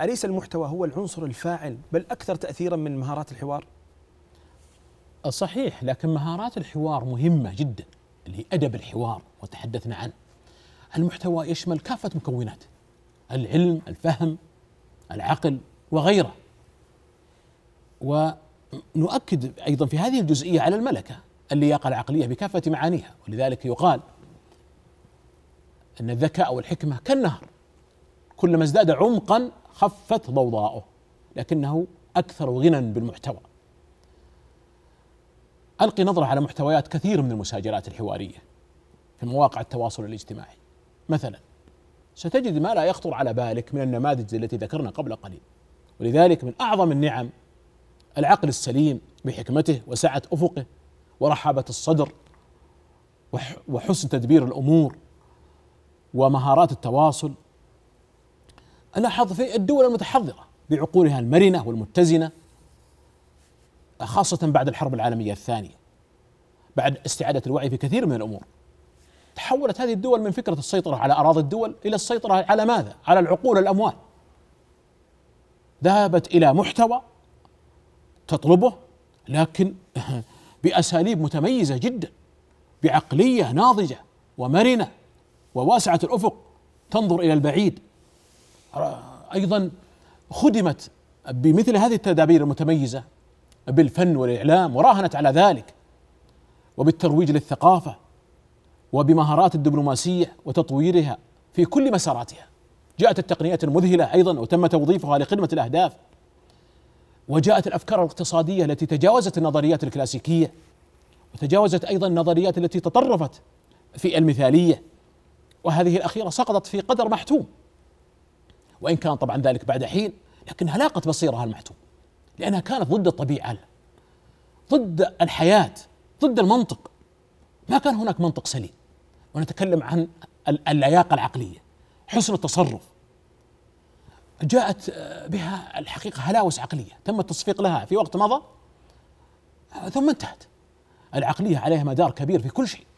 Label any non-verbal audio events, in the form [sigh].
أليس المحتوى هو العنصر الفاعل بل أكثر تأثيرا من مهارات الحوار؟ صحيح لكن مهارات الحوار مهمة جدا اللي هي أدب الحوار وتحدثنا عنه المحتوى يشمل كافة مكوناته العلم الفهم العقل وغيره ونؤكد أيضا في هذه الجزئية على الملكة اللياقة العقلية بكافة معانيها ولذلك يقال أن الذكاء والحكمة كالنهر كلما ازداد عمقا خفت ضوضاؤه لكنه أكثر غنى بالمحتوى ألقي نظرة على محتويات كثير من المساجرات الحوارية في مواقع التواصل الاجتماعي مثلا ستجد ما لا يخطر على بالك من النماذج التي ذكرنا قبل قليل ولذلك من أعظم النعم العقل السليم بحكمته وسعة أفقه ورحابة الصدر وحسن تدبير الأمور ومهارات التواصل لاحظ في الدول المتحضرة بعقولها المرنة والمتزنة خاصة بعد الحرب العالمية الثانية بعد استعادة الوعي في كثير من الأمور تحولت هذه الدول من فكرة السيطرة على أراضي الدول إلى السيطرة على ماذا؟ على العقول الأموال ذهبت إلى محتوى تطلبه لكن [laughs] بأساليب متميزة جدا بعقلية ناضجة ومرنة وواسعة الأفق تنظر إلى البعيد ايضا خدمت بمثل هذه التدابير المتميزه بالفن والاعلام وراهنت على ذلك وبالترويج للثقافه وبمهارات الدبلوماسيه وتطويرها في كل مساراتها جاءت التقنيات المذهله ايضا وتم توظيفها لخدمه الاهداف وجاءت الافكار الاقتصاديه التي تجاوزت النظريات الكلاسيكيه وتجاوزت ايضا النظريات التي تطرفت في المثاليه وهذه الاخيره سقطت في قدر محتوم وإن كان طبعا ذلك بعد حين لكنها لاقت بصيرها المحتوم لأنها كانت ضد الطبيعة ضد الحياة ضد المنطق ما كان هناك منطق سليم ونتكلم عن اللياقة العقلية حسن التصرف جاءت آه، بها الحقيقة هلاوس عقلية تم التصفيق لها في وقت مضى ثم انتهت العقلية عليها مدار كبير في كل شيء